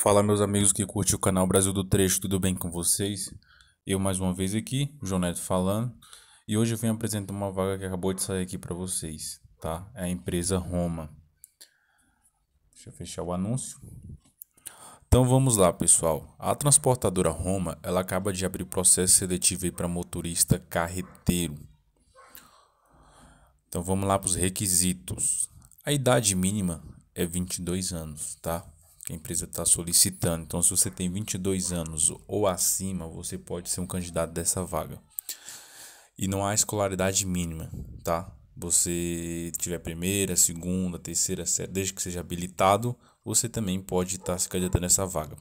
Fala meus amigos que curte o canal Brasil do Trecho, tudo bem com vocês? Eu mais uma vez aqui, João Neto falando, e hoje eu venho apresentar uma vaga que acabou de sair aqui para vocês, tá? É a empresa Roma. Deixa eu fechar o anúncio. Então vamos lá, pessoal. A transportadora Roma, ela acaba de abrir processo seletivo para motorista carreteiro. Então vamos lá para os requisitos. A idade mínima é 22 anos, tá? que a empresa está solicitando. Então, se você tem 22 anos ou acima, você pode ser um candidato dessa vaga. E não há escolaridade mínima, tá? Você tiver primeira, segunda, terceira série, desde que seja habilitado, você também pode estar tá se candidatando essa vaga.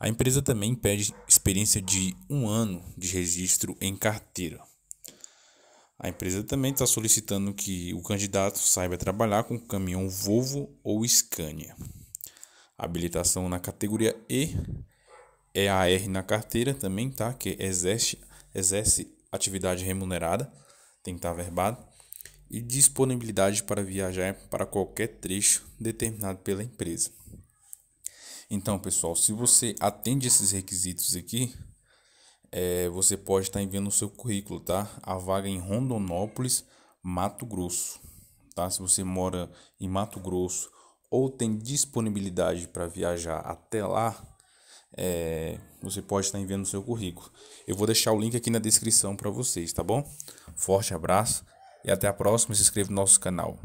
A empresa também pede experiência de um ano de registro em carteira. A empresa também está solicitando que o candidato saiba trabalhar com caminhão Volvo ou Scania habilitação na categoria E, é a R na carteira também, tá? Que exerce, exerce atividade remunerada, tem que estar verbado, e disponibilidade para viajar para qualquer trecho determinado pela empresa. Então, pessoal, se você atende esses requisitos aqui, é, você pode estar enviando o seu currículo, tá? A vaga é em Rondonópolis, Mato Grosso, tá? Se você mora em Mato Grosso ou tem disponibilidade para viajar até lá, é, você pode estar tá enviando o seu currículo. Eu vou deixar o link aqui na descrição para vocês, tá bom? Forte abraço e até a próxima. Se inscreva no nosso canal.